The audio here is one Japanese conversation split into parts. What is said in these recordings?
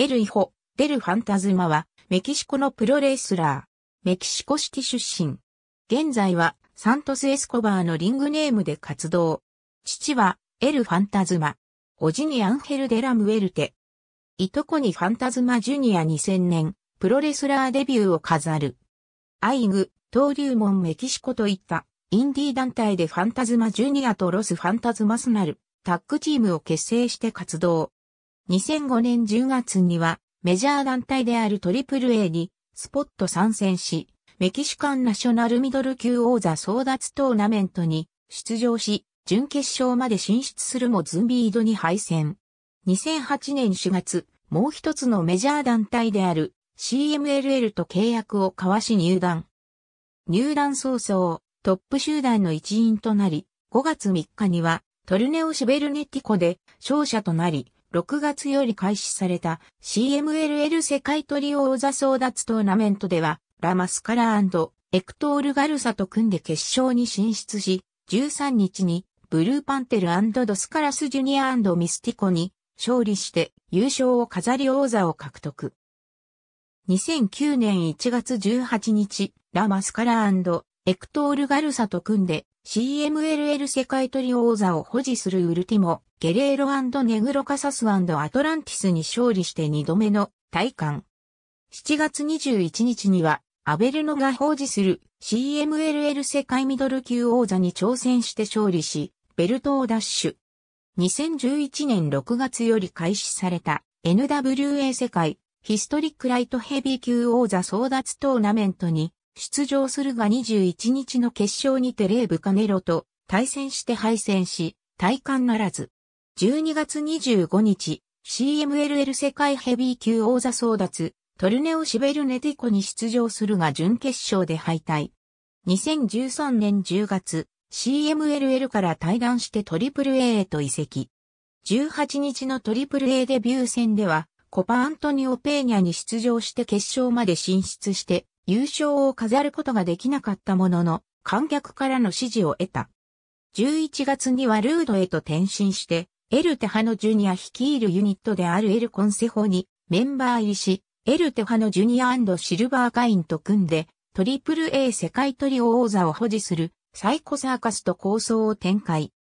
エルイホ、デル・ファンタズマは、メキシコのプロレスラー。メキシコシティ出身。現在は、サントス・エスコバーのリングネームで活動。父は、エル・ファンタズマ。おじにアンヘル・デラ・ムエルテ。いとこにファンタズマ・ジュニア2000年、プロレスラーデビューを飾る。アイグ、登竜門メキシコといった、インディー団体でファンタズマ・ジュニアとロス・ファンタズマスナル、タッグチームを結成して活動。2005年10月にはメジャー団体である AAA にスポット参戦し、メキシカンナショナルミドル級王座争奪トーナメントに出場し、準決勝まで進出するもズンビードに敗戦。2008年4月、もう一つのメジャー団体である CMLL と契約を交わし入団。入団早々、トップ集団の一員となり、5月3日にはトルネオシベルネティコで勝者となり、6月より開始された CMLL 世界トリオ王座争奪トーナメントでは、ラマスカラエクトール・ガルサと組んで決勝に進出し、13日にブルーパンテルドスカラスジュニアミスティコに勝利して優勝を飾り王座を獲得。2009年1月18日、ラマスカラエクトール・ガルサと組んで CMLL 世界トリ王座を保持するウルティモ、ゲレーロネグロカサスアトランティスに勝利して2度目の体感。7月21日には、アベルノが保持する CMLL 世界ミドル級王座に挑戦して勝利し、ベルトを奪取。2011年6月より開始された NWA 世界ヒストリックライトヘビー級王座争奪トーナメントに出場するが21日の決勝にてレーブカネロと対戦して敗戦し、体感ならず。12月25日、CMLL 世界ヘビー級王座争奪、トルネオシベルネティコに出場するが準決勝で敗退。2013年10月、CMLL から退団して AAA へと移籍。18日のプ a a デビュー戦では、コパアントニオ・ペーニャに出場して決勝まで進出して、優勝を飾ることができなかったものの、観客からの支持を得た。11月にはルードへと転身して、エルテハのジュニア率いるユニットであるエルコンセホにメンバー入りし、エルテハのジュニアシルバーカインと組んで、トリプル A 世界トリオ王座を保持するサイコサーカスと構想を展開。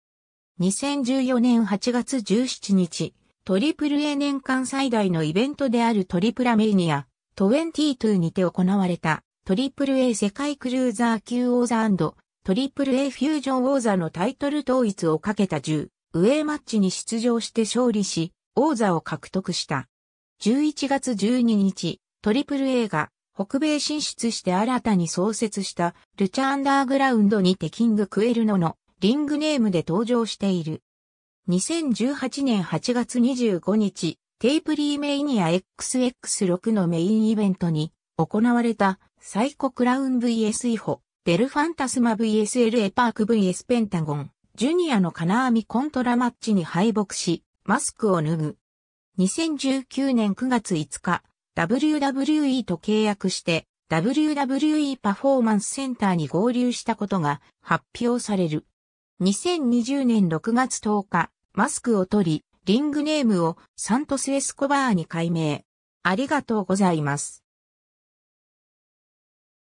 2014年8月17日、トリプル A 年間最大のイベントであるトリプラメイニア、22にて行われた、AAA 世界クルーザー級王座 &AAA フュージョン王座のタイトル統一をかけた10、ウェイマッチに出場して勝利し、王座を獲得した。11月12日、AAA が北米進出して新たに創設したルチャアンダーグラウンドにてキングクエルノのリングネームで登場している。2018年8月25日、テイプリーメイニア XX6 のメインイベントに行われたサイコクラウン VS イホ、ベルファンタスマ VSLA パーク VS ペンタゴン、ジュニアの金網コントラマッチに敗北し、マスクを脱ぐ。2019年9月5日、WWE と契約して、WWE パフォーマンスセンターに合流したことが発表される。2020年6月10日、マスクを取り、リングネームをサントス・エスコバーに改名。ありがとうございます。